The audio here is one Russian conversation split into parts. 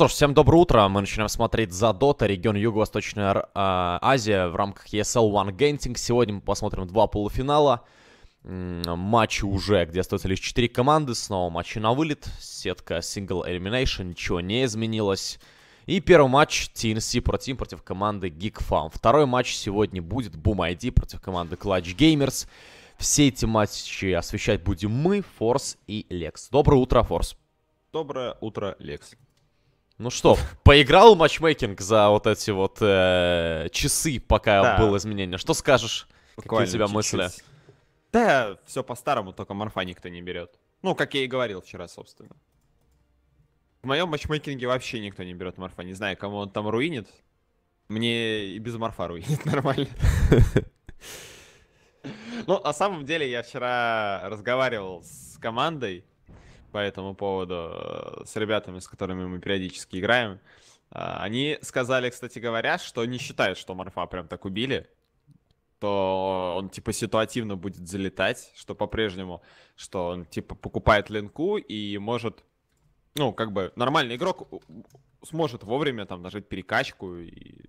что ж, всем доброе утро. Мы начинаем смотреть за Dota, регион Юго-Восточная э, Азия в рамках ESL One Gating. Сегодня мы посмотрим два полуфинала. М матчи уже, где остаются лишь 4 команды. Снова матчи на вылет. Сетка Single Elimination. Ничего не изменилось. И первый матч TNC про Team против команды Geek Farm. Второй матч сегодня будет Boom ID против команды Clutch Gamers. Все эти матчи освещать будем мы, Force и Lex. Доброе утро, Force. Доброе утро, Лекс. Ну что, поиграл матчмейкинг за вот эти вот э, часы, пока да. было изменение. Что скажешь? Буквально Какие у тебя чуть-чуть. мысли? Да, все по-старому, только морфа никто не берет. Ну, как я и говорил вчера, собственно. В моем матчмейкинге вообще никто не берет морфа. Не знаю, кому он там руинит. Мне и без морфа руинит нормально. Ну, на самом деле, я вчера разговаривал с командой по этому поводу э, с ребятами, с которыми мы периодически играем. А, они сказали, кстати говоря, что не считают, что Марфа прям так убили, то он типа ситуативно будет залетать, что по-прежнему, что он типа покупает линку и может, ну, как бы нормальный игрок сможет вовремя там нажать перекачку и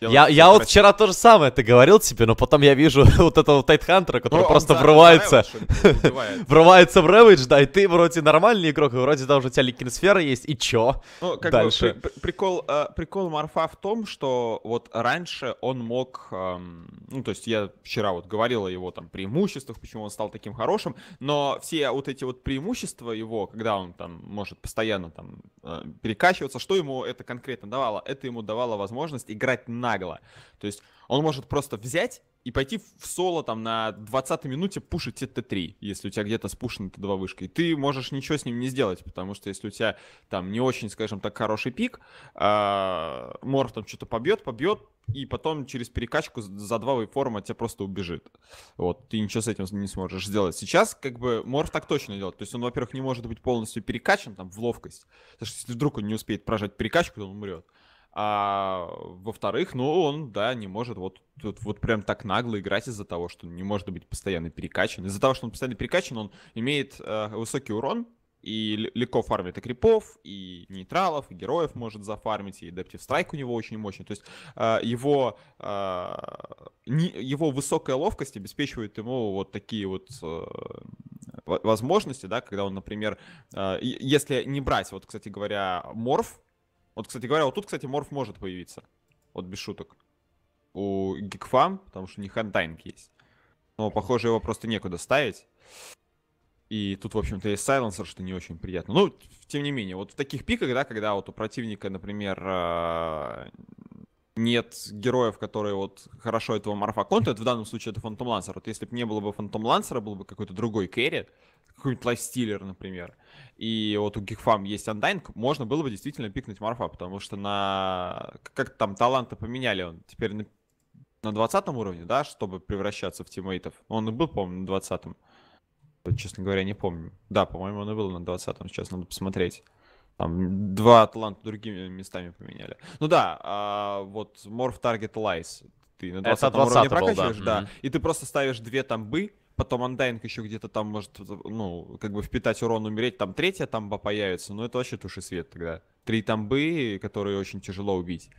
я, я вот вчера то же самое ты говорил тебе, но потом я вижу вот этого Тайтхантера, который ну, просто врывается. Типа, врывается в Рэвидж, да, и ты вроде нормальный игрок, и вроде даже у тебя Ликинсфера есть, и чё? Ну, как Дальше. бы прикол, э, прикол Марфа в том, что вот раньше он мог, эм, ну, то есть я вчера вот говорил о его там преимуществах, почему он стал таким хорошим, но все вот эти вот преимущества его, когда он там может постоянно там э, перекачиваться, что ему это конкретно давало? Это ему давало возможность играть на нагло. То есть он может просто взять и пойти в соло там на 20 минуте пушить Т3, если у тебя где-то спущены Т2 вышки, И ты можешь ничего с ним не сделать, потому что если у тебя там не очень, скажем так, хороший пик, э, Морф там что-то побьет, побьет, и потом через перекачку за два вейформа тебя просто убежит. Вот, ты ничего с этим не сможешь сделать. Сейчас, как бы, Морф так точно делает. То есть он, во-первых, не может быть полностью перекачан там в ловкость, потому что если вдруг он не успеет прожать перекачку, то он умрет. А во-вторых, ну, он, да, не может вот, вот, вот прям так нагло играть из-за того, что он не может быть постоянно перекачан. Из-за того, что он постоянно перекачан, он имеет э, высокий урон, и легко фармит и крипов, и нейтралов, и героев может зафармить, и адаптив страйк у него очень мощный. То есть э, его, э, не, его высокая ловкость обеспечивает ему вот такие вот э, возможности, да, когда он, например, э, если не брать, вот, кстати говоря, морф, вот, кстати говоря, вот тут, кстати, морф может появиться. Вот без шуток. У Гикфам, потому что у них хантайнг есть. Но, похоже, его просто некуда ставить. И тут, в общем-то, есть сайленсер, что не очень приятно. Ну, тем не менее, вот в таких пиках, да, когда вот у противника, например, а, нет героев, которые вот хорошо этого морфа контент, в данном случае это Фантом Лансер. Вот если бы не было бы Фантом Лансера, был бы какой-то другой керри, какой-нибудь лайфстилер, например, и вот у Гигфам есть андайнг, можно было бы действительно пикнуть Марфа, потому что на... Как там таланта поменяли, он теперь на, на 20 уровне, да, чтобы превращаться в тиммейтов. Он и был, по-моему, на 20 -м. Честно говоря, не помню. Да, по-моему, он и был на 20 сейчас надо посмотреть. Там два таланта другими местами поменяли. Ну да, а вот Morph Target Lies. Ты на 20 уровне прокачиваешь, был, да. да. Mm-hmm. И ты просто ставишь две тамбы, потом Андайнг еще где-то там может, ну, как бы впитать урон, умереть, там третья тамба появится, но это вообще туши свет тогда. Три тамбы, которые очень тяжело убить.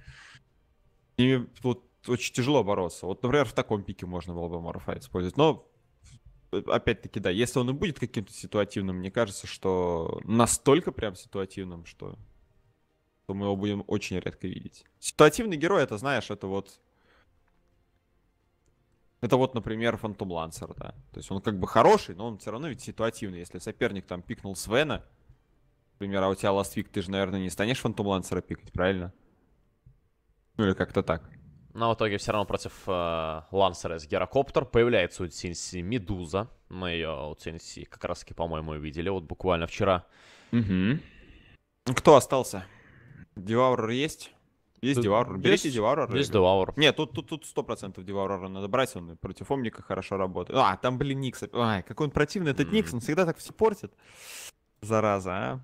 И вот очень тяжело бороться. Вот, например, в таком пике можно было бы Морфай использовать. Но, опять-таки, да, если он и будет каким-то ситуативным, мне кажется, что настолько прям ситуативным, что, что мы его будем очень редко видеть. Ситуативный герой, это, знаешь, это вот это вот, например, Фантом Лансер, да. То есть он как бы хороший, но он все равно ведь ситуативный. Если соперник там пикнул Свена, например, а у тебя Ластвик, ты же, наверное, не станешь Фантом Лансера пикать, правильно? Ну или как-то так. Но в итоге все равно против э, Лансера из Герокоптер появляется у CNC Медуза. Мы ее у CNC как раз таки, по-моему, видели вот буквально вчера. Угу. Кто остался? Деваур есть? Есть Деварор. Берите Деварора. Есть Деварор. Нет, тут тут тут сто процентов Деварора надо брать, он против Омника хорошо работает. А, там, блин, Никс. Ай, какой он противный этот Никс, он всегда так все портит. Зараза, а.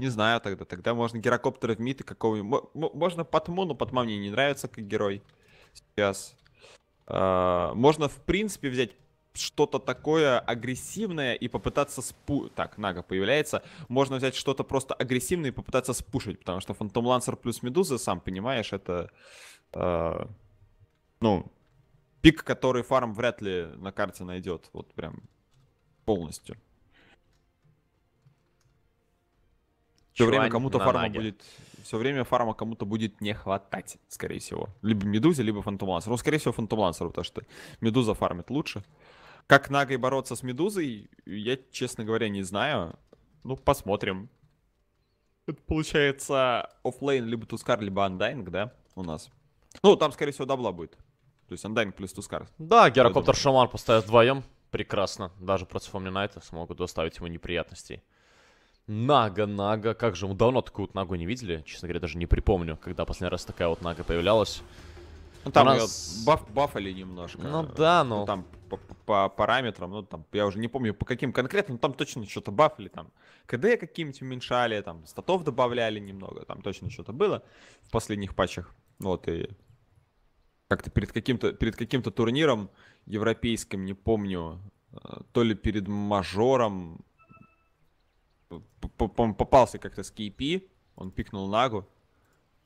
Не знаю тогда. Тогда можно гирокоптера в мид и какого-нибудь... Можно Патмону, Патма мне не нравится как герой сейчас. А, можно, в принципе, взять что-то такое агрессивное и попытаться спу... Так, Нага появляется. Можно взять что-то просто агрессивное и попытаться спушить, потому что Фантом Лансер плюс Медуза, сам понимаешь, это... Э, ну, пик, который фарм вряд ли на карте найдет. Вот прям полностью. Все время кому-то фарма наге. будет... Все время фарма кому-то будет не хватать, скорее всего. Либо Медузе, либо Фантом Лансер. Ну, скорее всего, Фантом Лансер, потому что Медуза фармит лучше. Как Нагой бороться с Медузой, я, честно говоря, не знаю. Ну, посмотрим. Это получается оффлейн либо Тускар, либо Андайнг, да, у нас. Ну, там, скорее всего, дабла будет. То есть Андайнг плюс Тускар. Да, Герокоптер Шаман поставят вдвоем. Прекрасно. Даже против Омнинайта смогут доставить ему неприятностей. Нага, Нага. Как же, мы давно такую вот Нагу не видели. Честно говоря, даже не припомню, когда последний раз такая вот Нага появлялась. Ну там нас... баф бафали немножко. Ну да, ну. ну там по, по параметрам, ну там, я уже не помню по каким конкретно, но ну, там точно что-то бафали, там КД каким-нибудь уменьшали, там статов добавляли немного, там точно что-то было в последних патчах. Вот и как-то перед каким-то перед каким-то турниром европейским, не помню, э, то ли перед мажором, попался как-то с KP, он пикнул Нагу,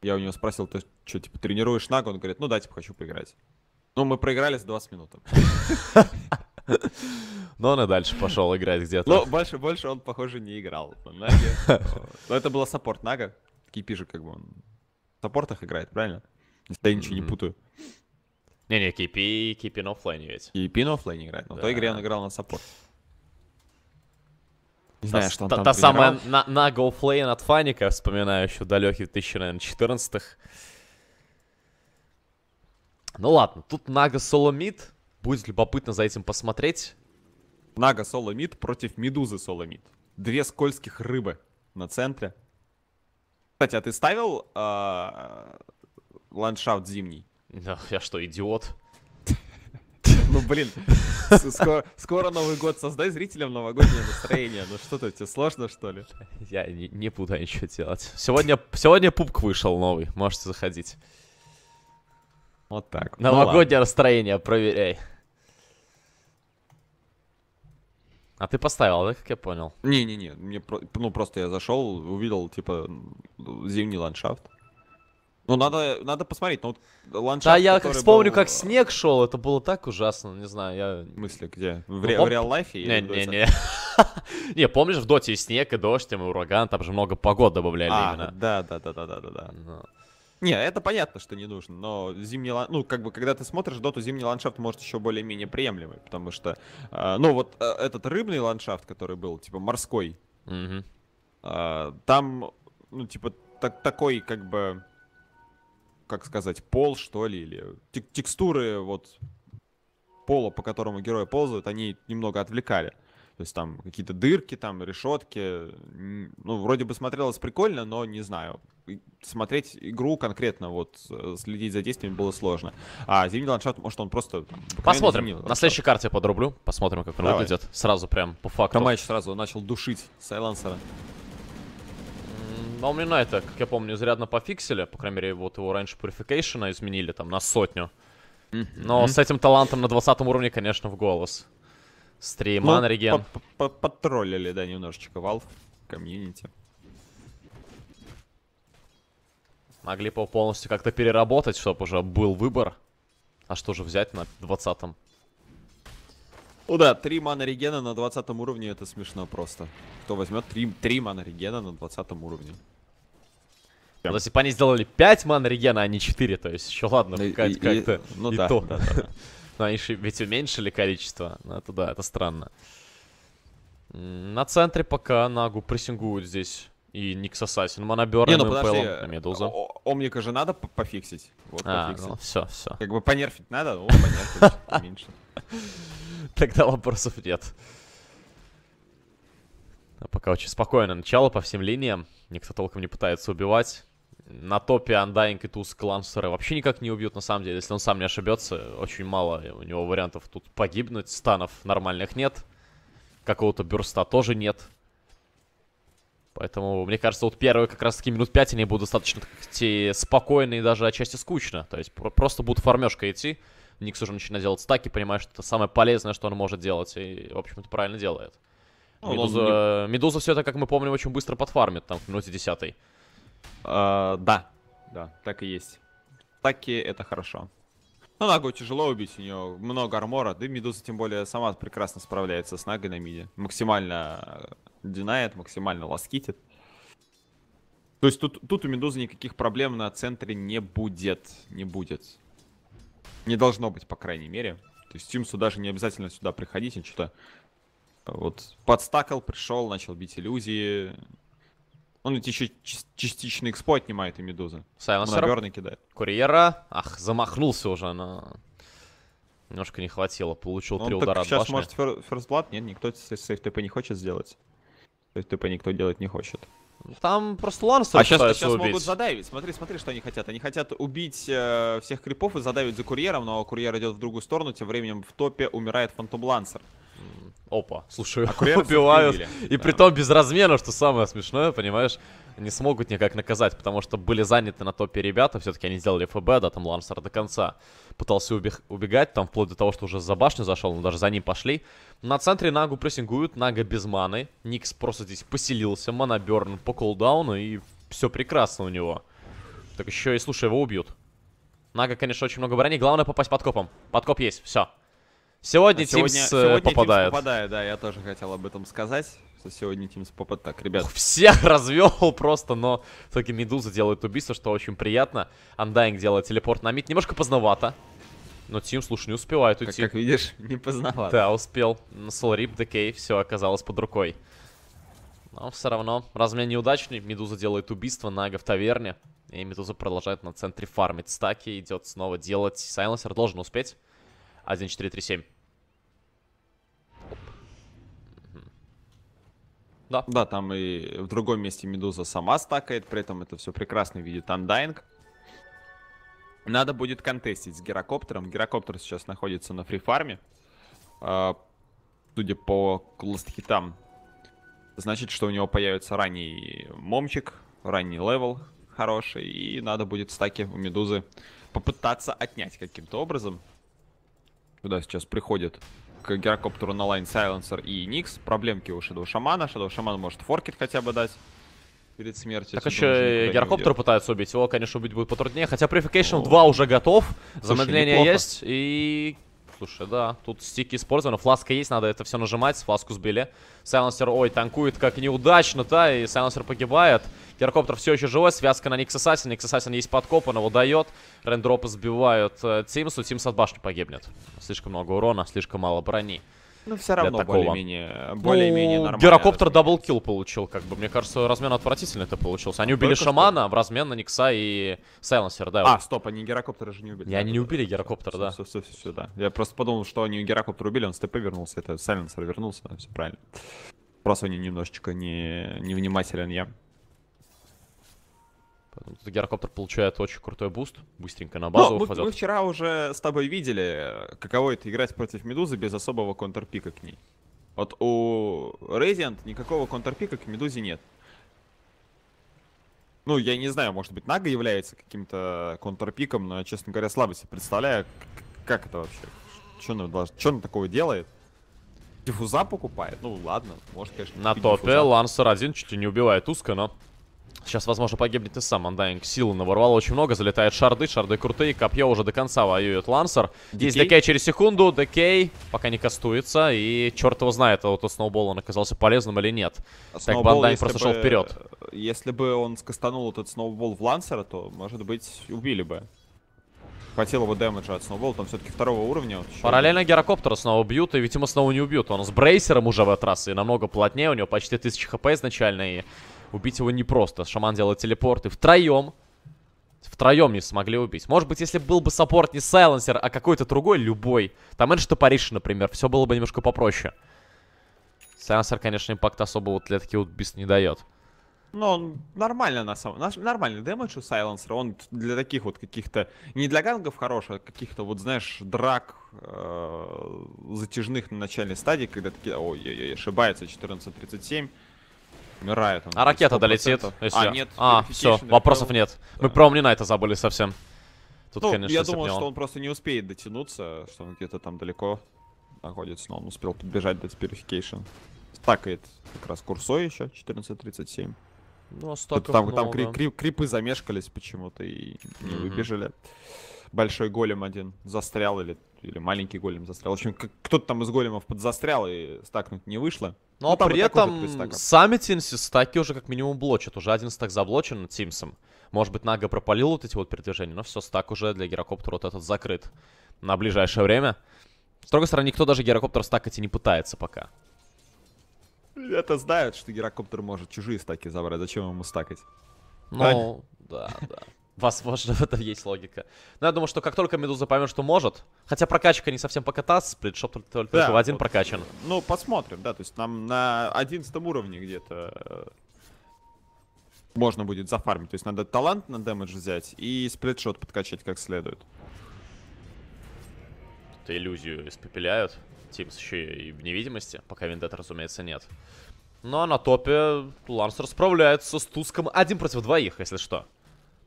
я у него спросил, ты что, типа, тренируешь нагу? Он говорит, ну да, типа, хочу поиграть. Ну, мы проиграли за 20 минут. Но он и дальше пошел играть где-то. Ну, больше, больше он, похоже, не играл. Но это было саппорт Нага. Кипи же как бы он в саппортах играет, правильно? Да я ничего не путаю. Не-не, Кипи, Кипи на оффлайне ведь. Кипи на оффлайне играет. Но в той игре он играл на саппорт. Не знаю, что он та, там Та самая на, на GoPlay от Фаника, вспоминаю еще далеких 2014-х. Ну ладно, тут Нага Соломид. Будет любопытно за этим посмотреть. Нага Соломид против Медузы Соломид. Две скользких рыбы на центре. Кстати, а ты ставил э, ландшафт зимний? Да, я что, идиот? Ну, блин, скоро, скоро Новый год, создай зрителям новогоднее настроение. Ну что-то тебе сложно, что ли? Я не, не буду ничего делать. Сегодня, сегодня пупк вышел новый, можете заходить. Вот так. Ну, новогоднее ну, настроение проверяй. А ты поставил, да, как я понял? Не-не-не, мне ну просто я зашел, увидел, типа, зимний ландшафт. Ну, надо, надо посмотреть, ну, вот ландшафт, Да, я как вспомню, был... как э, снег шел, это было так ужасно, не знаю, я... В смысле, где? В, ну, ре- в реал-лайфе? Не-не-не. Не, помнишь, в доте и снег, и дождь, и ураган, там же много погод добавляли а, именно. да-да-да-да-да-да. Ну. Не, это понятно, что не нужно, но зимний ландшафт, ну, как бы, когда ты смотришь доту, зимний ландшафт может еще более-менее приемлемый, потому что, э, ну, вот э, этот рыбный ландшафт, который был, типа, морской, угу. э, там, ну, типа, так, такой, как бы, как сказать, пол, что ли, или тек текстуры вот пола, по которому герои ползают, они немного отвлекали. То есть там какие-то дырки, там решетки. Ну, вроде бы смотрелось прикольно, но не знаю. Смотреть игру конкретно, вот, э, следить за действиями было сложно. А зимний ландшафт, может, он просто... Посмотрим. На следующей карте я подрублю. Посмотрим, как он Давай. выглядит. Сразу прям по факту. Камайч сразу начал душить сайленсера. Ну, а у Наумлина это, как я помню, изрядно пофиксили. По крайней мере, вот его раньше Purification изменили там на сотню. Но mm-hmm. с этим талантом на 20 уровне, конечно, в голос. Стрим, ну, реген. Потроллили, да, немножечко Valve, комьюнити. Могли бы полностью как-то переработать, чтобы уже был выбор. А что же взять на 20-м? Ну да, три мана регена на 20 уровне это смешно просто. Кто возьмет три, три мана регена на 20 уровне? Если бы они сделали 5 ман регена, а не 4, то есть еще ладно, как-то ну, и да, то. Да, да, Но они ведь уменьшили количество. Ну, это да, это странно. На центре пока Нагу прессингуют здесь и Никс Ассасин, ну, Моноберн, Не, ну подожди, Медуза. Омника же надо пофиксить. Вот, а, пофиксить. ну все, все. Как бы понерфить надо, ну понерфить меньше. Тогда вопросов нет. А пока очень спокойно. начало по всем линиям. Никто толком не пытается убивать на топе Undying и Туз Клансера вообще никак не убьют, на самом деле. Если он сам не ошибется, очень мало у него вариантов тут погибнуть. Станов нормальных нет. Какого-то бюрста тоже нет. Поэтому, мне кажется, вот первые как раз-таки минут пять они будут достаточно спокойные, и даже отчасти скучно. То есть про просто будут фармешкой идти. Никс уже начинает делать стаки, понимает, что это самое полезное, что он может делать. И, в общем-то, правильно делает. Ну, Медуза... Медуза все это, как мы помним, очень быстро подфармит, там, в минуте десятой. А, да, да, так и есть. Так и это хорошо. Ну, Нагу тяжело убить, у нее много армора, да и Медуза тем более сама прекрасно справляется с Нагой на миде. Максимально э, динает, максимально ласкитит. То есть тут, тут у Медузы никаких проблем на центре не будет. Не будет. Не должно быть, по крайней мере. То есть Тимсу даже не обязательно сюда приходить, он что-то э, вот подстакал, пришел, начал бить иллюзии, он ведь еще частично экспо отнимает и Медуза. Сайленсер. кидает. Курьера. Ах, замахнулся уже на... Немножко не хватило. Получил ну, три удара от сейчас башни. может фер First Нет, никто сейф ТП не хочет сделать. Сейф ТП никто делать не хочет. Там просто Лансер А сейчас, сейчас могут задавить. Смотри, смотри, что они хотят. Они хотят убить э, всех крипов и задавить за курьером, но курьер идет в другую сторону. Тем временем в топе умирает Фантом Лансер опа, слушай, убивают. И да. притом без размена, что самое смешное, понимаешь, не смогут никак наказать, потому что были заняты на топе ребята, все-таки они сделали ФБ, да, там Лансер до конца пытался убег- убегать, там вплоть до того, что уже за башню зашел, но даже за ним пошли. На центре Нагу прессингуют, Нага без маны, Никс просто здесь поселился, манаберн по колдауну, и все прекрасно у него. Так еще и, слушай, его убьют. Нага, конечно, очень много брони, главное попасть под копом. Подкоп есть, все. Сегодня а Teams сегодня, э, сегодня попадает. Teams попадает, да, я тоже хотел об этом сказать, что сегодня Teams попадает. Так, ребят. Всех развел просто, но все-таки Медуза делает убийство, что очень приятно. Undying делает телепорт на мид, немножко поздновато. Но Тим, слушай, не успевает уйти. Как, как видишь, не поздновато. Да, успел. Солрип, Декей, все оказалось под рукой. Но все равно, раз меня неудачный. Медуза делает убийство Нага в таверне. И Медуза продолжает на центре фармить стаки. Идет снова делать. Сайленсер должен успеть. 1-4-3-7. Да. Да, там и в другом месте Медуза сама стакает, при этом это все прекрасно видит Андайнг. Надо будет контестить с гирокоптером. Гирокоптер сейчас находится на фрифарме. А, судя по ластхитам, значит, что у него появится ранний момчик, ранний левел хороший, и надо будет стаки у Медузы попытаться отнять каким-то образом. Сюда сейчас приходит к Герокоптеру на лайн Сайленсер и Никс. Проблемки у Шедоу Шамана. Шедоу Шаман может форкет хотя бы дать перед смертью. Так еще и гирокоптер пытаются убить. Его, конечно, убить будет потруднее. Хотя Purification О. 2 уже готов. замедление есть. И Слушай, да, тут стики использованы. Фласка есть, надо это все нажимать. Фласку сбили. Сайленсер, ой, танкует как неудачно-то. И Сайленсер погибает. Киркоптер все еще живой. Связка на Никс Ассасин. Никс Ассасин есть подкоп, он его дает. Рендропы сбивают э, Тимсу. Тимс от башни погибнет. Слишком много урона, слишком мало брони. Ну, все равно более-менее более -менее ну, нормально. Герокоптер даблкил получил, как бы. Мне кажется, размен отвратительный это получился. Они убили Только шамана что? в размен на Никса и Сайленсер, да. А, вот. стоп, они герокоптера же не убили. Не, они не убили герокоптера, да. Все, все, все, все, да. Я просто подумал, что они герокоптер убили, он с ТП вернулся, это Сайленсер вернулся, все правильно. Просто они немножечко не, невнимателен я. Гирокоптер получает очень крутой буст, быстренько на ну, базу Но мы, мы вчера уже с тобой видели, каково это играть против Медузы без особого контрпика к ней. Вот у Radiant никакого контрпика к Медузе нет. Ну, я не знаю, может быть, Нага является каким-то контрпиком, но, честно говоря, слабо себе представляю, как это вообще. Что она, должна, что она такого делает? Диффуза покупает? Ну, ладно, может, конечно. На топе Лансер один чуть ли не убивает узко, но... Сейчас, возможно, погибнет и сам Андайнг. Силы наворвало очень много. Залетает шарды. Шарды крутые. Копье уже до конца воюет Лансер. Здесь Декей через секунду. Декей пока не кастуется. И черт его знает, а вот сноубол он оказался полезным или нет. А так сноубол, Бандайнг просто бы, шел вперед. Если бы он скастанул этот сноубол в Лансера, то, может быть, убили бы. Хватило бы дэмэджа от сноубола, там все-таки второго уровня. Вот Параллельно был. герокоптера снова бьют, и ведь ему снова не убьют. Он с брейсером уже в этот раз, и намного плотнее, у него почти 1000 хп изначально, и Убить его непросто. Шаман делает телепорт. И втроем... Втроем не смогли убить. Может быть, если был бы саппорт не Сайленсер, а какой-то другой, любой. Там что Топориш, например. Все было бы немножко попроще. Сайленсер, конечно, импакт особого для таких вот бис не дает. Но нормально на самом нормальный дэмэдж у Сайленсера. Он для таких вот каких-то не для гангов хороший, а каких-то вот знаешь драк э, затяжных на начальной стадии, когда такие, ой, ой, ой, ошибается 14.37. Умирает он. А ракета 100%. долетит. Если... А, нет. А, все, вопросов нет. Да. Мы про это забыли совсем. Тут, ну, конечно, я думал, что он просто не успеет дотянуться, что он где-то там далеко находится, но он успел подбежать до Spirification. Стакает как раз курсой еще, 14.37. Ну, а стаков Там, много. Ну, там кри кри крипы замешкались почему-то и не mm -hmm. выбежали большой голем один застрял или, или маленький голем застрял. В общем, кто-то там из големов подзастрял и стакнуть не вышло. Но ну, ну, а при этом сами Тинси стаки уже как минимум блочат. Уже один стак заблочен Тимсом. Может быть, Нага пропалил вот эти вот передвижения, но все, стак уже для Герокоптера вот этот закрыт на ближайшее время. С другой стороны, никто даже Герокоптер стакать и не пытается пока. Это знают, что Герокоптер может чужие стаки забрать. Зачем ему стакать? Ну, да, да. Возможно, в этом есть логика. Но я думаю, что как только Медуза поймет, что может, хотя прокачка не совсем поката, сплитшоп только, только да, один вот, прокачан. Ну, посмотрим, да, то есть нам на одиннадцатом уровне где-то э, можно будет зафармить. То есть надо талант на дэмэдж взять и сплитшот подкачать как следует. Тут иллюзию испепеляют. Тимс еще и в невидимости, пока виндет, разумеется, нет. Ну а на топе Лансер справляется с Туском один против двоих, если что.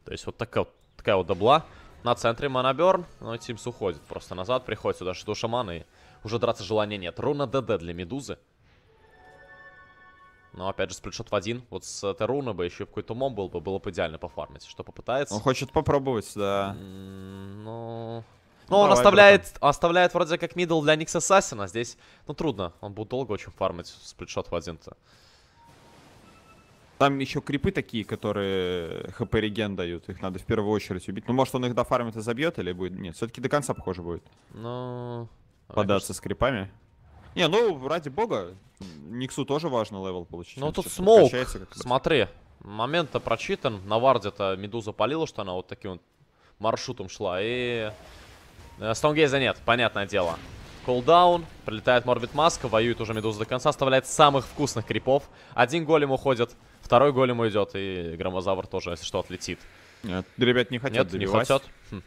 То есть вот такая, такая вот дабла На центре манаберн, но ну, Тимс уходит просто назад, приходит сюда что шаман, и уже драться желания нет. Руна ДД для Медузы. Но опять же сплитшот в один. Вот с этой руны бы еще какой-то мом был бы, было бы идеально пофармить. Что попытается? Он хочет попробовать, да. Ну... Ну, он оставляет, оставляет вроде как мидл для Никса Сасина. Здесь, ну, трудно. Он будет долго очень фармить сплитшот в один-то. Там еще крипы такие, которые э, хп реген дают. Их надо в первую очередь убить. Ну, может, он их дофармит и забьет или будет? Нет, все-таки до конца, похоже, будет. Ну... А Податься с крипами. Не, ну, ради бога. Никсу тоже важно левел получить. Ну, тут смоук. Смотри. Момент-то прочитан. На варде-то Медуза палила, что она вот таким вот маршрутом шла. И... Э, Стоунгейза нет, понятное дело. Колдаун, прилетает Морбит Маска, воюет уже Медуза до конца, оставляет самых вкусных крипов. Один голем уходит. Второй голем уйдет, и громозавр тоже, если что, отлетит. Нет, ребят не хотят Нет, не хотят. Хм.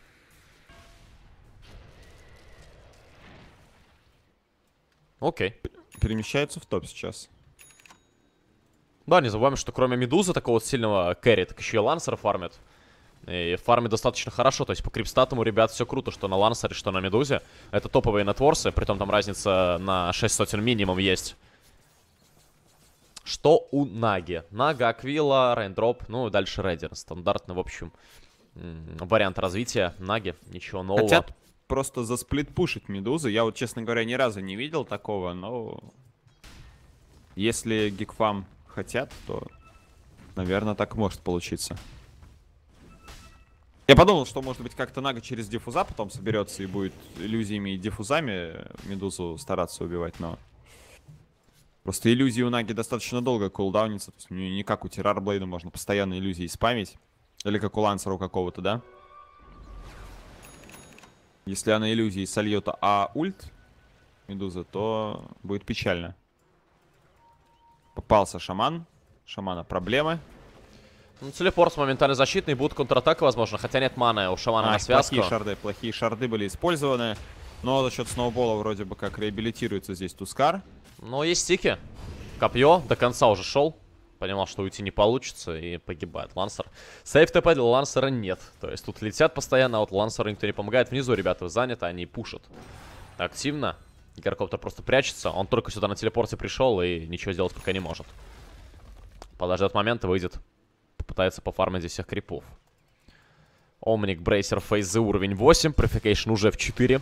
Окей. Перемещается в топ сейчас. Да, не забываем, что кроме Медузы, такого вот сильного кэрри, так еще и Лансер фармит. И фармит достаточно хорошо, то есть по крипстатам у ребят все круто, что на Лансере, что на Медузе. Это топовые нетворсы, притом там разница на 6 сотен минимум есть что у Наги. Нага, Аквила, Рейндроп, ну и дальше Рейдер. Стандартный, в общем, вариант развития Наги, ничего нового. Хотят просто засплитпушить Медузы? Я вот, честно говоря, ни разу не видел такого, но... Если Гикфам хотят, то, наверное, так может получиться. Я подумал, что, может быть, как-то Нага через диффуза потом соберется и будет иллюзиями и диффузами Медузу стараться убивать, но... Просто иллюзии у Наги достаточно долго кулдаунится. То есть не как у Террарблейда можно постоянно иллюзии спамить. Или как у Лансера у какого-то, да? Если она иллюзии сольет, а ульт Медуза, то будет печально. Попался шаман. Шамана проблемы. Ну, телепорт моментально защитный, будет контратака, возможно, хотя нет маны у шамана а, на связку. Плохие шарды, плохие шарды были использованы. Но за счет сноубола вроде бы как реабилитируется здесь Тускар. Но есть стики. Копье до конца уже шел. Понимал, что уйти не получится и погибает Лансер. Сейф ТП для Лансера нет. То есть тут летят постоянно, а вот Лансеру никто не помогает. Внизу ребята заняты, они пушат. Активно. Геркоптер просто прячется. Он только сюда на телепорте пришел и ничего сделать пока не может. Подождет момент и выйдет. Попытается пофармить здесь всех крипов. Омник, Брейсер, Фейзы, уровень 8. Профикейшн уже в 4.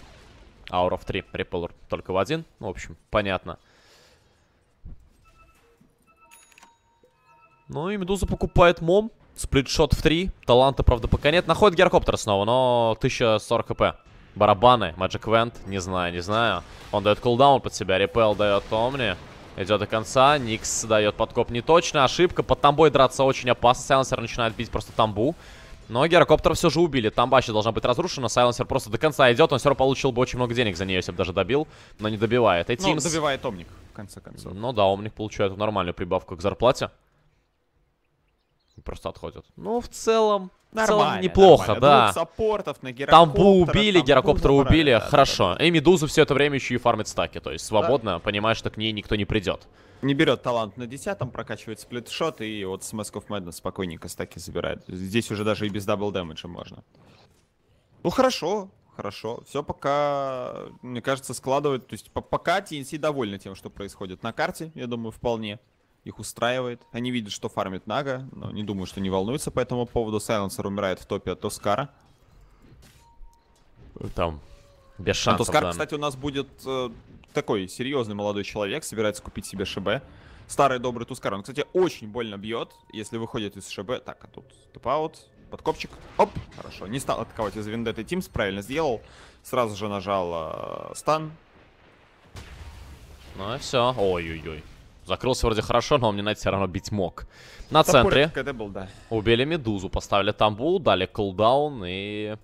Аура в 3. Репеллер только в 1. Ну, в общем, понятно. Понятно. Ну и Медуза покупает Мом. Сплитшот в 3. Таланта, правда, пока нет. Находит Геркоптер снова, но 1040 хп. Барабаны, Magic вент, не знаю, не знаю. Он дает кулдаун под себя, Репел дает Омни. Идет до конца, Никс дает подкоп не точно, ошибка. Под тамбой драться очень опасно, Сайленсер начинает бить просто тамбу. Но Герокоптера все же убили, тамба еще должна быть разрушена, Сайленсер просто до конца идет, он все равно получил бы очень много денег за нее, если бы даже добил, но не добивает. И ну, Teams... добивает Омник, в конце концов. Ну да, Омник получает нормальную прибавку к зарплате просто отходят. Ну, в целом, нормально, в целом неплохо, нормально. да. Двух саппортов на Тамбу убили, гирокоптера убили, да, хорошо. Да, да. И Медузу все это время еще и фармит стаки, то есть свободно, да. понимая, что к ней никто не придет. Не берет талант на десятом, прокачивает сплитшот и вот с Mask of Madness спокойненько стаки забирает. Здесь уже даже и без дабл дэмэджа можно. Ну хорошо, хорошо. Все пока, мне кажется, складывает. То есть пока TNC довольны тем, что происходит на карте, я думаю, вполне их устраивает. Они видят, что фармит Нага, но не думаю, что не волнуются по этому поводу. Сайленсер умирает в топе от Тоскара. Там, без шансов, а да. кстати, у нас будет э, такой серьезный молодой человек, собирается купить себе ШБ. Старый добрый Тускар. Он, кстати, очень больно бьет, если выходит из ШБ. Так, а тут топаут, подкопчик. Оп, хорошо. Не стал атаковать из Вендетты Тимс, правильно сделал. Сразу же нажал э, стан. Ну и все. Ой-ой-ой. Закрылся вроде хорошо, но он мне на все равно бить мог. На Топорик центре был, да. убили Медузу, поставили тамбу, дали кулдаун и...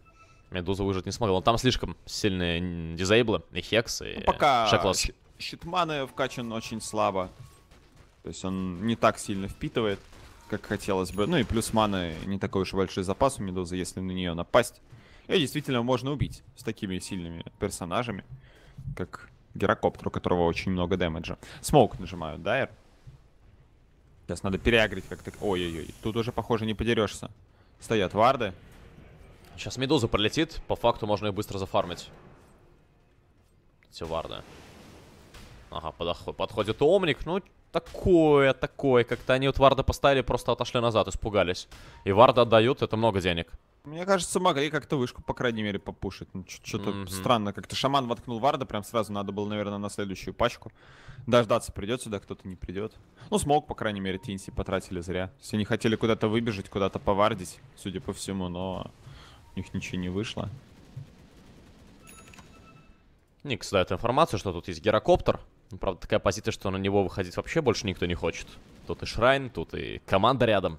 Медуза выжить не смогла. Но там слишком сильные дизейблы, и Хекс, ну, и ну, пока Шеклас. Щитманы вкачан очень слабо. То есть он не так сильно впитывает, как хотелось бы. Ну и плюс маны не такой уж большой запас у Медузы, если на нее напасть. Ее действительно можно убить с такими сильными персонажами, как Герокоптер, у которого очень много дэмэджа. Смоук нажимают, да, Эр? Сейчас надо переагрить как-то. Ой-ой-ой, тут уже, похоже, не подерешься. Стоят варды. Сейчас медуза пролетит, по факту можно ее быстро зафармить. Все варды. Ага, подходит Омник, ну такое, такое. Как-то они вот Варда поставили, просто отошли назад, испугались. И Варда отдают, это много денег. Мне кажется, могли как-то вышку, по крайней мере, попушить. Ну, Что-то mm-hmm. странно. Как-то шаман воткнул варда, прям сразу надо было, наверное, на следующую пачку. Дождаться придет сюда, кто-то не придет. Ну, смог, по крайней мере, Тинси потратили зря. Все не хотели куда-то выбежать, куда-то повардить, судя по всему, но у них ничего не вышло. Никс дает информацию, что тут есть гирокоптер. Правда, такая позиция, что на него выходить вообще больше никто не хочет. Тут и Шрайн, тут и команда рядом.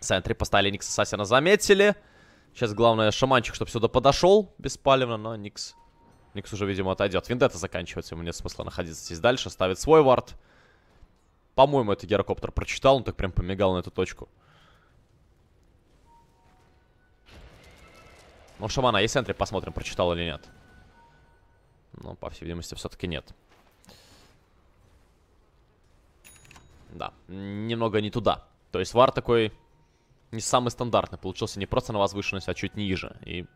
Центре поставили Никс Ассасина, заметили. Сейчас главное шаманчик, чтобы сюда подошел беспалевно, но Никс... Никс уже, видимо, отойдет. Виндета заканчивается, ему нет смысла находиться здесь дальше. Ставит свой вард. По-моему, это гирокоптер прочитал, он так прям помигал на эту точку. Ну, шамана есть центре, посмотрим, прочитал или нет. Но, ну, по всей видимости, все-таки нет. Да, немного не туда. То есть вар такой не самый стандартный получился. Не просто на возвышенность, а чуть ниже. И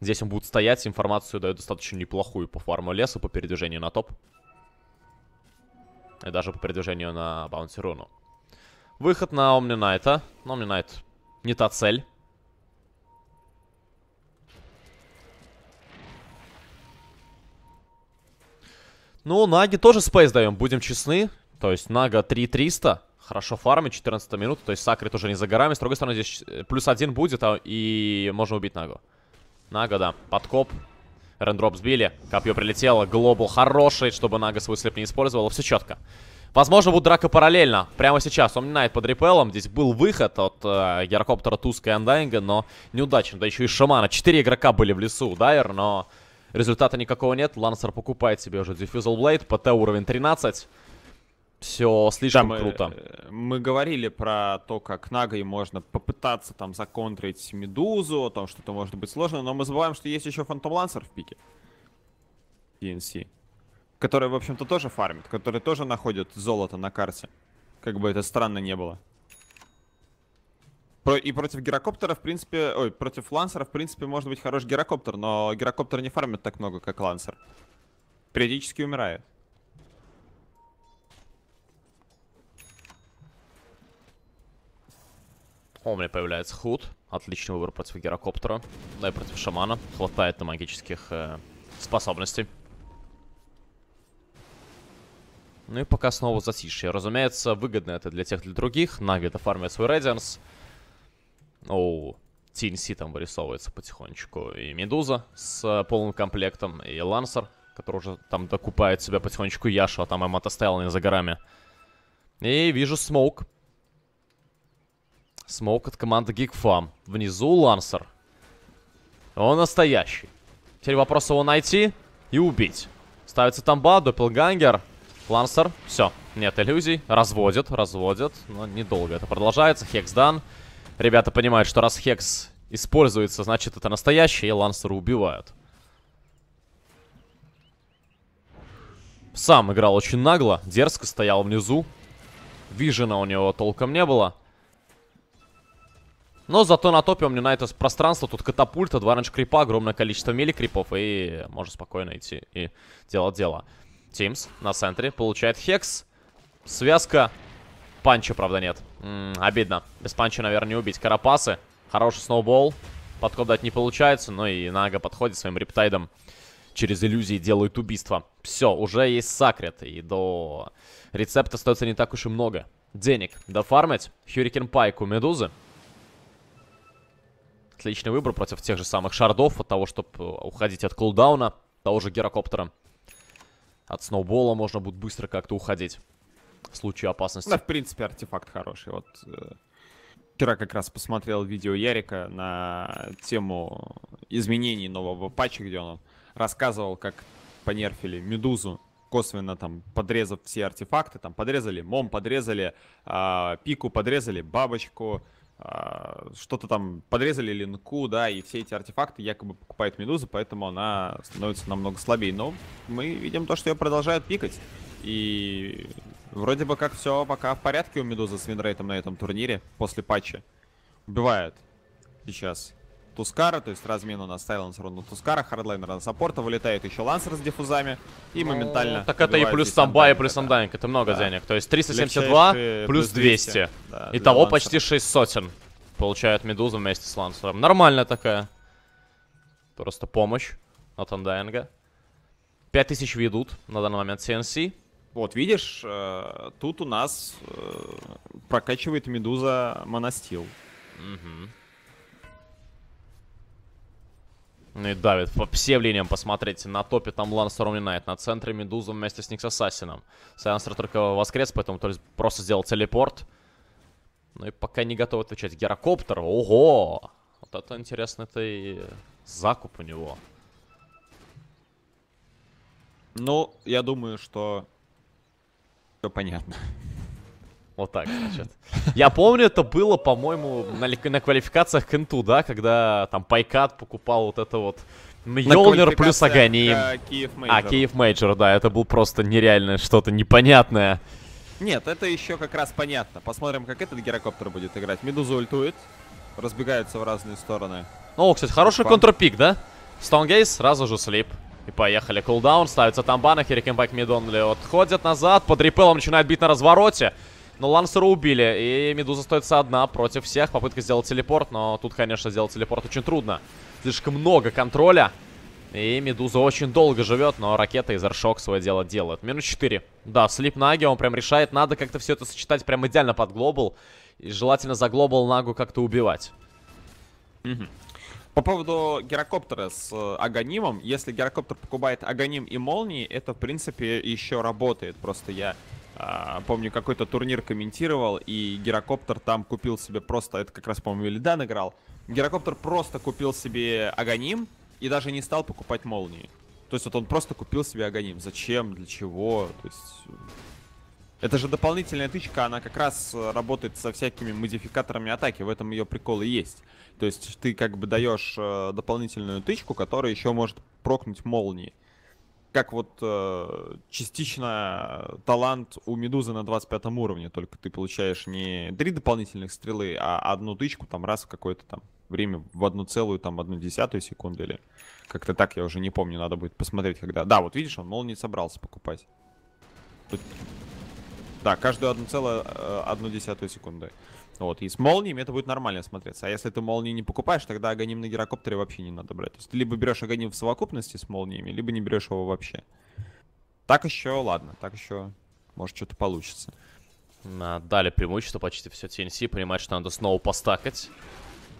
здесь он будет стоять. Информацию дает достаточно неплохую по фарму лесу, по передвижению на топ. И даже по передвижению на Баунси Руну. Выход на Омни Найта. Но Омни Найт не та цель. Ну, Наги тоже спейс даем, будем честны. То есть Нага 3300. Хорошо фармит, 14 минута, то есть сакрит уже не за горами. С другой стороны, здесь э, плюс один будет, а, и можно убить Нагу. Нага, да, подкоп. Рендроп сбили, копье прилетело, глобал хороший, чтобы Нага свой слеп не использовал, все четко. Возможно, будут драка параллельно, прямо сейчас. Он Найт под репелом, здесь был выход от э, Яркоптера Туска и Андайнга, но неудачно, да еще и Шамана. Четыре игрока были в лесу, Дайер, но результата никакого нет. Лансер покупает себе уже Diffusal Blade, ПТ уровень 13. Все слишком да, э, круто. Мы говорили про то, как Нагой можно попытаться там законтрить Медузу, о том, что это может быть сложно, но мы забываем, что есть еще Фантом Лансер в пике. PNC. Который, в общем-то, тоже фармит, который тоже находит золото на карте. Как бы это странно не было. Про, и против гирокоптера, в принципе, ой, против лансера, в принципе, может быть хорош гирокоптер, но гирокоптер не фармит так много, как лансер. Периодически умирает. О, у меня появляется худ. Отличный выбор против гирокоптера. Да и против шамана. Хватает на магических э, способностей. Ну и пока снова затишье. Разумеется, выгодно это для тех, для других. Нави дофармит свой Рейдианс. Оу, TNC там вырисовывается потихонечку. И Медуза с э, полным комплектом. И Лансер, который уже там докупает себя потихонечку Яшу. А там и стояла не за горами. И вижу смоук. Смоук от команды Geekfam. Внизу Лансер. Он настоящий. Теперь вопрос его найти и убить. Ставится тамба, доппелгангер, лансер. Все, нет иллюзий. Разводят, разводят. Но недолго это продолжается. Хекс дан. Ребята понимают, что раз Хекс используется, значит это настоящий, и лансера убивают. Сам играл очень нагло, дерзко стоял внизу. Вижена у него толком не было. Но зато на топе у меня на это пространство. Тут катапульта, два ранч крипа, огромное количество мили крипов. И можно спокойно идти и делать дело. Тимс на центре получает хекс. Связка. Панча, правда, нет. М -м, обидно. Без панча, наверное, не убить. Карапасы. Хороший сноубол. Подкоп дать не получается. Но и Нага подходит своим рептайдом. Через иллюзии делают убийство. Все, уже есть сакрет. И до рецепта остается не так уж и много денег дофармить. Хюрикен Пайк у Медузы отличный выбор против тех же самых шардов, от того, чтобы э, уходить от кулдауна, того же гирокоптера. От сноубола можно будет быстро как-то уходить в случае опасности. Да, в принципе, артефакт хороший. Вот э, вчера как раз посмотрел видео Ярика на тему изменений нового патча, где он рассказывал, как понерфили Медузу, косвенно там подрезав все артефакты, там подрезали Мом, подрезали э, Пику, подрезали Бабочку, а, что-то там подрезали линку, да, и все эти артефакты якобы покупает Медуза, поэтому она становится намного слабее. Но мы видим то, что ее продолжают пикать. И вроде бы как все пока в порядке у Медузы с винрейтом на этом турнире после патча. Убивает сейчас Тускара, то есть размен у нас Сайленсер на Тускара, Хардлайнер на саппорта, вылетает еще Лансер с диффузами и ну, моментально... Ну, так это и плюс самба, и плюс самдайнг, это много да. денег. То есть 372 э, плюс 200. 200. Да, Итого почти 6 сотен получают Медуза вместе с Лансером. Нормальная такая. Просто помощь от Андайнга. 5000 ведут на данный момент CNC. Вот, видишь, э, тут у нас э, прокачивает Медуза Монастил. Угу. Ну и давит по всем линиям, посмотрите, на топе там Лансер Уминайт, на центре Медуза вместе с Никс Ассасином. Сайансер только воскрес, поэтому то есть просто сделал телепорт. Ну и пока не готов отвечать. Герокоптер, ого! Вот это интересно, это и закуп у него. Ну, я думаю, что все понятно. Вот так, значит. Я помню, это было, по-моему, на, на квалификациях к Инту, да, когда там Пайкат покупал вот это вот Мьёлнир плюс Аганим. Э, а, Киев Мейджор, да, это был просто нереальное что-то непонятное. Нет, это еще как раз понятно. Посмотрим, как этот гирокоптер будет играть. Медуза ультует, разбегаются в разные стороны. Ну, кстати, хороший Пам. контрпик, да? Стонгейс сразу же слип. И поехали. Кулдаун, ставится там бана, Херикенбайк Мидонли отходят назад, под Рипелом начинает бить на развороте. Но Лансера убили, и Медуза остается одна против всех. Попытка сделать телепорт, но тут, конечно, сделать телепорт очень трудно. Слишком много контроля. И Медуза очень долго живет, но ракета и Аршок свое дело делает. Минус 4. Да, слип Наги, он прям решает, надо как-то все это сочетать прям идеально под глобал. И желательно за глобал Нагу как-то убивать. Угу. По поводу гирокоптера с э, агонимом, если гирокоптер покупает агоним и молнии, это, в принципе, еще работает. Просто я а, помню, какой-то турнир комментировал, и Герокоптер там купил себе просто, это как раз, по-моему, Велидан играл, Герокоптер просто купил себе Аганим и даже не стал покупать молнии. То есть вот он просто купил себе Аганим. Зачем? Для чего? То есть... Э, это же дополнительная тычка, она как раз э, работает со всякими модификаторами атаки, в этом ее прикол и есть. То есть ты как бы даешь э, дополнительную тычку, которая еще может прокнуть молнии как вот э, частично талант у Медузы на 25 уровне, только ты получаешь не три дополнительных стрелы, а одну тычку там раз в какое-то там время в одну целую, там, одну десятую секунду или как-то так, я уже не помню, надо будет посмотреть, когда. Да, вот видишь, он мол не собрался покупать. Тут... Да, каждую одну целую, э, одну десятую секунды. Вот, и с молниями это будет нормально смотреться. А если ты молнии не покупаешь, тогда агоним на гирокоптере вообще не надо брать. То есть ты либо берешь аганим в совокупности с молниями, либо не берешь его вообще. Так еще, ладно, так еще, может, что-то получится. Дали преимущество почти все TNC, понимает, что надо снова постакать.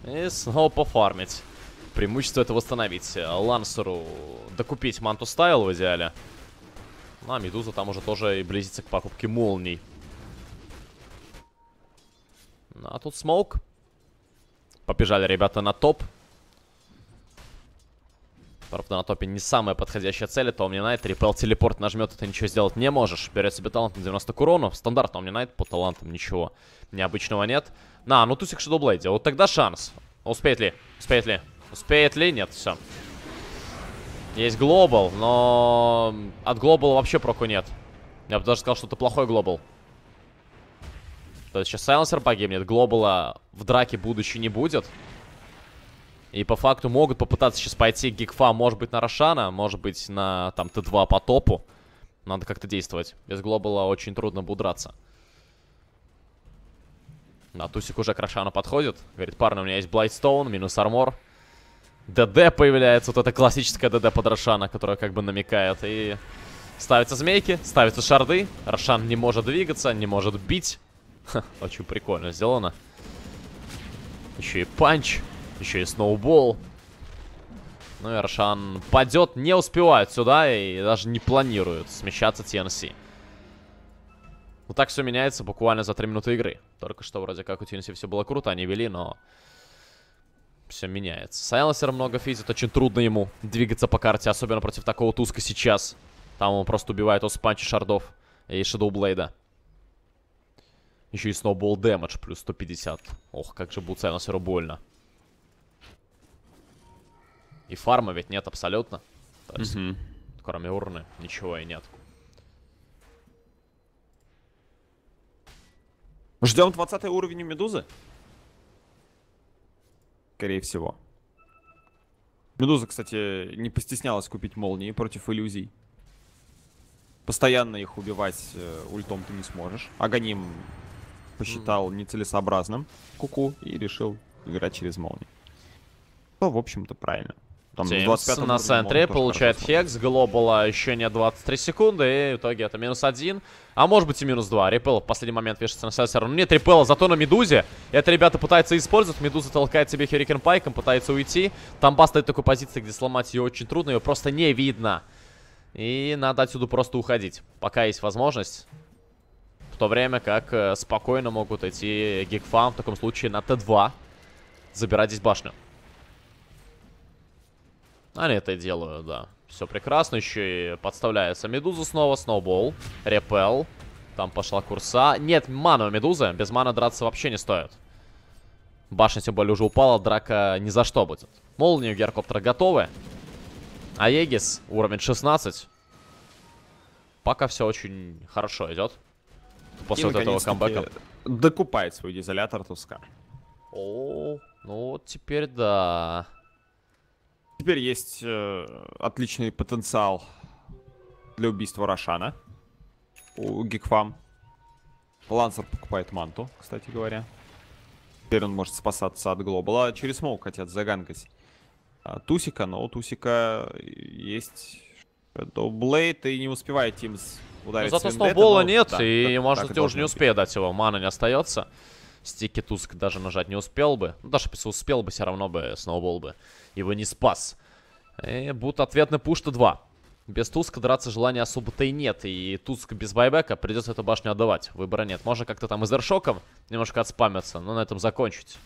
И снова пофармить. Преимущество это восстановить. Лансеру докупить манту стайл в идеале. Ну, а Медуза там уже тоже и близится к покупке молний. А тут смоук. Побежали ребята на топ. Правда, на топе не самая подходящая цель. Это Омнинайт. Репел телепорт нажмет, ты ничего сделать не можешь. Берет себе талант на 90 к урону. Стандартный Омнинайт. По талантам ничего необычного нет. На, ну тусик Шедоблейди. Вот тогда шанс. Успеет ли? Успеет ли? Успеет ли? Нет, все. Есть глобал, но от глобала вообще проку нет. Я бы даже сказал, что это плохой глобал. То есть сейчас Сайленсер погибнет, Глобала в драке будущей не будет. И по факту могут попытаться сейчас пойти Гигфа, может быть, на Рошана, может быть, на там Т2 по топу. Надо как-то действовать. Без Глобала очень трудно будет драться. Да, Тусик уже к Рошану подходит. Говорит, парни, у меня есть Блайтстоун, минус армор. ДД появляется, вот это классическая ДД под Рошана, которая как бы намекает. И ставятся змейки, ставятся шарды. Рошан не может двигаться, не может бить. Ха, очень прикольно сделано. Еще и панч, еще и сноубол. Ну и Рошан падет, не успевает сюда и даже не планирует смещаться TNC. Ну так все меняется буквально за 3 минуты игры. Только что вроде как у TNC все было круто, они вели, но... Все меняется. Сайленсер много физит, очень трудно ему двигаться по карте, особенно против такого Туска сейчас. Там он просто убивает Оспанчи Шардов и Шедоу Блейда. Еще и сноубол дэмэдж плюс 150. Ох, как же Буцена все больно. И фарма ведь нет абсолютно. То есть, угу. кроме урны, ничего и нет. Ждем 20 уровень Медузы? Скорее всего. Медуза, кстати, не постеснялась купить молнии против иллюзий. Постоянно их убивать э, ультом ты не сможешь. Аганим посчитал нецелесообразным куку -ку, и решил играть через молнии. Что, в общем-то, правильно. Там Тимс на центре получает хекс, глобала еще не 23 секунды, и в итоге это минус 1, а может быть и минус 2. Репелла в последний момент вешается на сессор, но ну, нет Репелла, зато на Медузе. Это ребята пытаются использовать, Медуза толкает себе Хюрикен Пайком, пытается уйти. Тамба стоит в такой позиции, где сломать ее очень трудно, ее просто не видно. И надо отсюда просто уходить, пока есть возможность. В то время как э, спокойно могут идти Гигфам в таком случае на Т2. Забирать здесь башню. Они это и делают, да. Все прекрасно. Еще и подставляется Медуза снова. Сноубол. Репел. Там пошла курса. Нет, мана у Медузы. Без мана драться вообще не стоит. Башня, тем более, уже упала. Драка ни за что будет. Молнию геркоптера готовы. А Егис уровень 16. Пока все очень хорошо идет после этого камбэка докупает свой дизолятор Тускар. О, ну вот теперь да. Теперь есть э, отличный потенциал для убийства Рошана у Гикфам. Лансер покупает манту, кстати говоря. Теперь он может спасаться от Глобала. Через Смоук хотят загангать а, Тусика, но у Тусика есть Доблейд и не успевает Тимс ударить. Но зато сноубола нет, да, и, да, может, быть, уже не успеет дать его. Мана не остается. Стики Туск даже нажать не успел бы. Ну, даже если успел бы, все равно бы сноубол бы его не спас. И будет ответный пуш-то 2. Без Туска драться желания особо-то и нет. И Туск без байбека придется эту башню отдавать. Выбора нет. Можно как-то там из эршоком немножко отспамиться, но на этом закончить.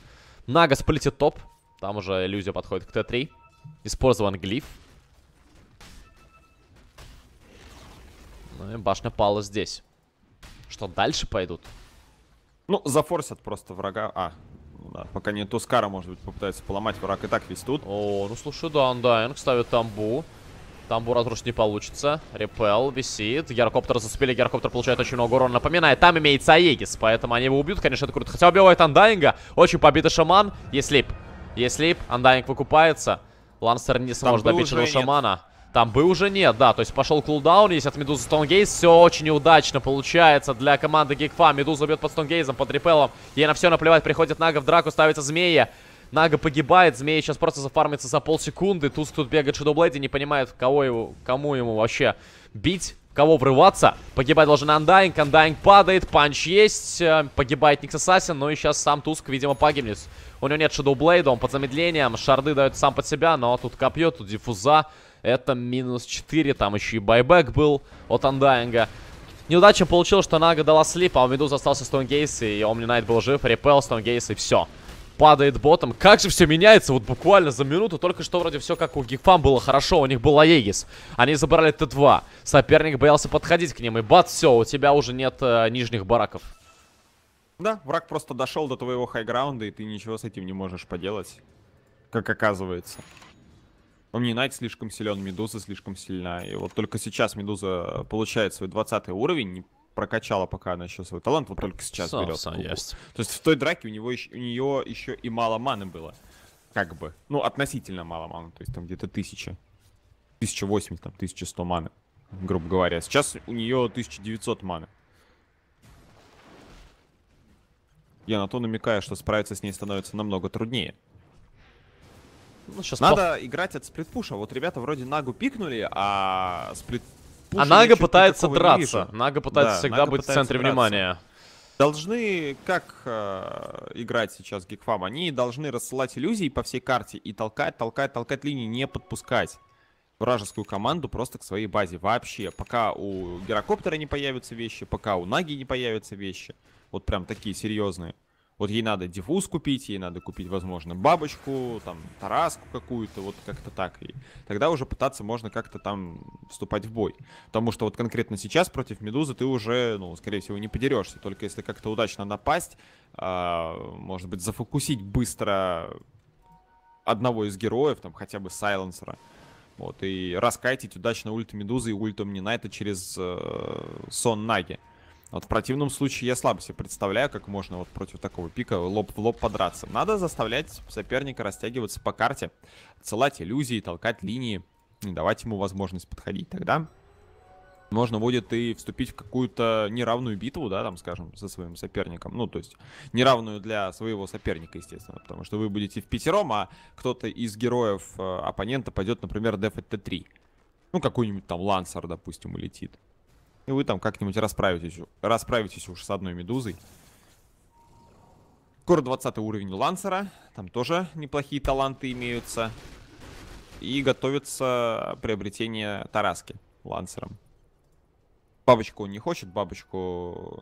Нага сплитит топ. Там уже иллюзия подходит к Т3. Использован глиф. Ну и башня пала здесь. Что, дальше пойдут? Ну, зафорсят просто врага. А, ну да, пока не Тускара, может быть, попытается поломать. Враг и так весь тут. О, ну слушай, да, Undying ставит тамбу. Тамбу разрушить не получится. Репел висит. Геркоптер зацепили. Геркоптер получает очень много урона. Напоминаю, там имеется Аегис. Поэтому они его убьют, конечно, это круто. Хотя убивает Андайнга. Очень побитый шаман. Еслип. Еслип. Андайнг выкупается. Лансер не сможет добить жену шамана. Там бы уже нет, да. То есть пошел кулдаун, есть от Медузы Стонгейз. Все очень удачно получается для команды Гикфа. Медуза бьет под Стонгейзом, под репелом. Ей на все наплевать, приходит Нага в драку, ставится Змея. Нага погибает, Змея сейчас просто зафармится за полсекунды. Туз тут бегает Шедоблэйди, не понимает, кого его, кому ему вообще бить. Кого врываться? Погибать должен Андайнг. Андайнг падает. Панч есть. Э, погибает Никс Ассасин. Ну и сейчас сам Туск, видимо, погибнет. У него нет Шедоу Блейда. Он под замедлением. Шарды дают сам под себя. Но тут копье, тут диффуза. Это минус 4. Там еще и байбек был от Андаинга. Неудача получилась, что Нага дала слип, а у Медуза остался Стоунгейс, и Омни Найт был жив, репел Стоунгейс, и все. Падает ботом. Как же все меняется, вот буквально за минуту. Только что вроде все как у Гигфам было хорошо, у них был Аегис. Они забрали Т2. Соперник боялся подходить к ним, и бат, все, у тебя уже нет э, нижних бараков. Да, враг просто дошел до твоего хайграунда, и ты ничего с этим не можешь поделать, как оказывается. Но мне Найт слишком силен, Медуза слишком сильна. И вот только сейчас Медуза получает свой 20 уровень, не прокачала пока она еще свой талант, вот только сейчас Сам, берет. Сам есть. То есть в той драке у, него, еще у нее еще и мало маны было. Как бы. Ну, относительно мало маны, то есть там где-то тысяча. 1080, там, 1100 маны, грубо говоря. Сейчас у нее 1900 маны. Я на то намекаю, что справиться с ней становится намного труднее. Ну, сейчас Надо пох... играть от сплитпуша. Вот ребята вроде Нагу пикнули, а сплит. А Нага пытается драться. Нага пытается да, всегда Нага быть в центре драться. внимания. Должны как э, играть сейчас Гикфам? Они должны рассылать иллюзии по всей карте и толкать, толкать, толкать линии, не подпускать вражескую команду просто к своей базе вообще. Пока у гирокоптера не появятся вещи, пока у Наги не появятся вещи. Вот прям такие серьезные. Вот ей надо диффуз купить, ей надо купить, возможно, бабочку, там, тараску какую-то, вот как-то так. И тогда уже пытаться можно как-то там вступать в бой. Потому что вот конкретно сейчас против Медузы ты уже, ну, скорее всего, не подерешься. Только если как-то удачно напасть, а, может быть, зафокусить быстро одного из героев, там, хотя бы Сайленсера. Вот, и раскайтить удачно ульта Медузы и ультом Нинайта через э, Сон Наги. Вот в противном случае я слабо себе представляю, как можно вот против такого пика лоб в лоб подраться. Надо заставлять соперника растягиваться по карте, отсылать иллюзии, толкать линии, давать ему возможность подходить. Тогда можно будет и вступить в какую-то неравную битву, да, там, скажем, со своим соперником. Ну, то есть неравную для своего соперника, естественно, потому что вы будете в пятером, а кто-то из героев э, оппонента пойдет, например, дефать Т3. Ну, какой-нибудь там Лансер, допустим, улетит. И вы там как-нибудь расправитесь, расправитесь уж с одной медузой. Скоро 20 уровень лансера. Там тоже неплохие таланты имеются. И готовится приобретение Тараски лансером. Бабочку он не хочет, бабочку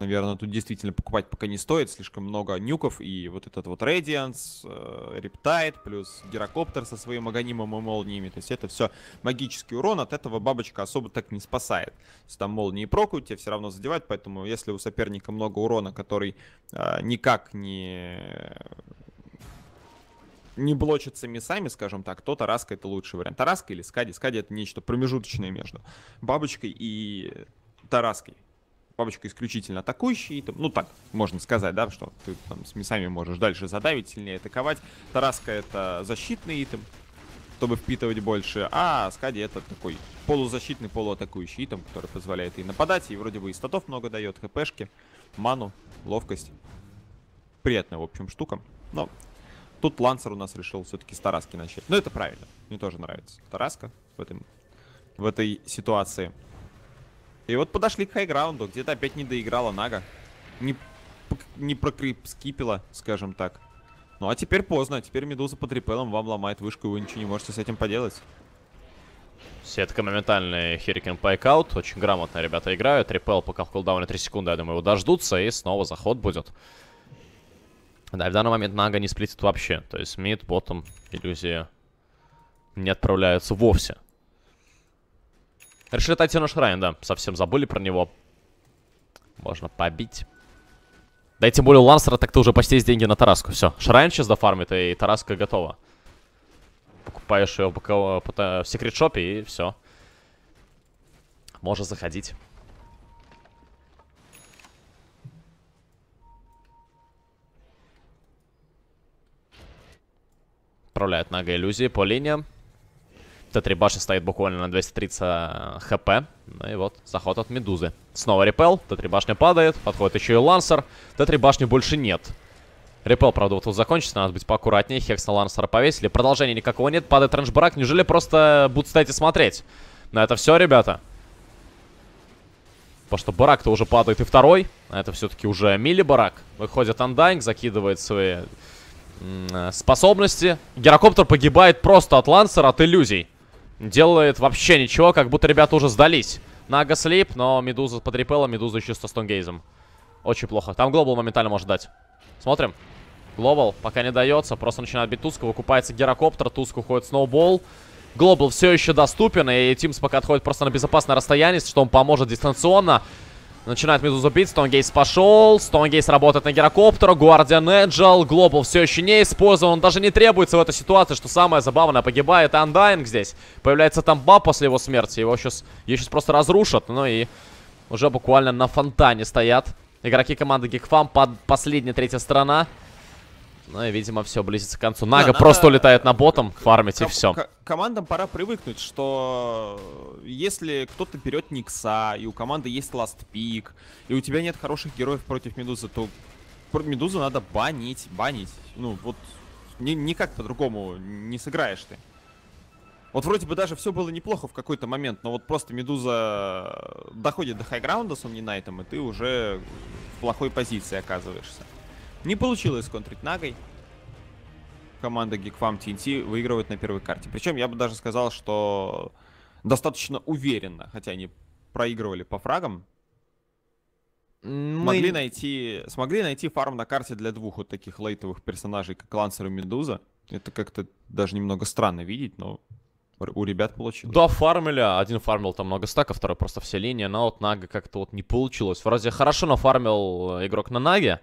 наверное, тут действительно покупать пока не стоит. Слишком много нюков и вот этот вот Radiance, э, Рептайд, плюс Герокоптер со своим агонимом и молниями. То есть это все магический урон, от этого бабочка особо так не спасает. То есть там молнии прокают, тебя все равно задевать, поэтому если у соперника много урона, который э, никак не не блочится мисами, скажем так, то Тараска это лучший вариант. Тараска или Скади. Скади это нечто промежуточное между бабочкой и Тараской бабочка исключительно атакующий, там, ну так можно сказать, да, что ты там с мясами можешь дальше задавить, сильнее атаковать. Тараска это защитный итем, чтобы впитывать больше, а Скади это такой полузащитный, полуатакующий итем, который позволяет и нападать, и вроде бы и статов много дает, хпшки, ману, ловкость. Приятная, в общем, штука, но тут Лансер у нас решил все-таки с Тараски начать. Но это правильно, мне тоже нравится Тараска в, этом, в этой ситуации. И вот подошли к хайграунду, где-то опять не доиграла Нага. Не, не прокрипскипила, скажем так. Ну а теперь поздно, теперь Медуза под репелом вам ломает вышку, и вы ничего не можете с этим поделать. Сетка моментальный Hurricane Пайкаут. Очень грамотно ребята играют. Репел пока в кулдауне 3 секунды, я думаю, его дождутся. И снова заход будет. Да, в данный момент Нага не сплитит вообще. То есть мид, ботом, иллюзия не отправляются вовсе. Решили отойти на шрайн, да. Совсем забыли про него. Можно побить. Да и тем более у Лансера так-то уже почти есть деньги на Тараску. Все, Шрайн сейчас дофармит, и Тараска готова. Покупаешь ее в э, секрет-шопе, и все. Можно заходить. Отправляют Нага иллюзии по линиям. Тетрибаши стоит буквально на 230 э, хп. Ну и вот, заход от Медузы. Снова репел, Тетрибашня падает, подходит еще и Лансер. Тетрибашни больше нет. Репел, правда, вот тут закончится, надо быть поаккуратнее. Хекс на Лансера повесили. Продолжения никакого нет, падает Рэншбарак. Неужели просто будут стоять и смотреть? На это все, ребята. Потому что Барак-то уже падает и второй. А это все-таки уже мили-барак. Выходит Андайнг, закидывает свои э, способности. Герокоптер погибает просто от лансера, от иллюзий делает вообще ничего, как будто ребята уже сдались. Нага слип, но Медуза под репелом, Медуза еще со Стонгейзом. Очень плохо. Там Глобал моментально может дать. Смотрим. Глобал пока не дается, просто начинает бить Туска, выкупается Герокоптер, Туск уходит Сноубол. Глобал все еще доступен, и Тимс пока отходит просто на безопасное расстояние, что он поможет дистанционно. Начинает Медузу бить. Стонгейс пошел. Стонгейс работает на Герокоптера. Гвардиан Эджел. Глобал все еще не использован. Он даже не требуется в этой ситуации, что самое забавное. Погибает Андайнг здесь. Появляется Тамба после его смерти. Его сейчас, ее сейчас просто разрушат. Ну и уже буквально на фонтане стоят игроки команды Гикфам. Под последняя третья сторона. Ну, и, видимо, все близится к концу. Нага да, просто надо... улетает на э, ботом, фармить и все. Командам пора привыкнуть, что э, если кто-то берет Никса, и у команды есть ласт пик, и у тебя нет хороших героев против Медузы, то Медузу надо банить, банить. Ну, вот ни никак по-другому не сыграешь ты. Вот вроде бы даже все было неплохо в какой-то момент, но вот просто Медуза э, доходит до хайграунда с Омнинайтом, и ты уже в плохой позиции оказываешься. Не получилось контрить Нагой. Команда Geekfam TNT выигрывает на первой карте. Причем я бы даже сказал, что достаточно уверенно, хотя они проигрывали по фрагам. Мы... Могли найти, смогли найти фарм на карте для двух вот таких лейтовых персонажей, как Лансер и Медуза. Это как-то даже немного странно видеть, но у ребят получилось. Да, фармили. А один фармил там много стаков, второй просто все линии. но вот Нага как-то вот не получилось. Вроде хорошо нафармил э, игрок на Наге,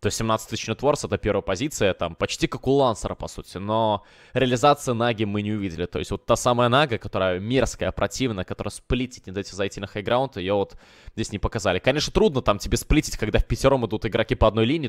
то есть 17 тысяч нетворс — это первая позиция, там, почти как у Лансера, по сути, но реализации Наги мы не увидели. То есть вот та самая Нага, которая мерзкая, противная, которая сплитить не дайте зайти на хайграунд, ее вот здесь не показали. Конечно, трудно там тебе сплитить, когда в пятером идут игроки по одной линии,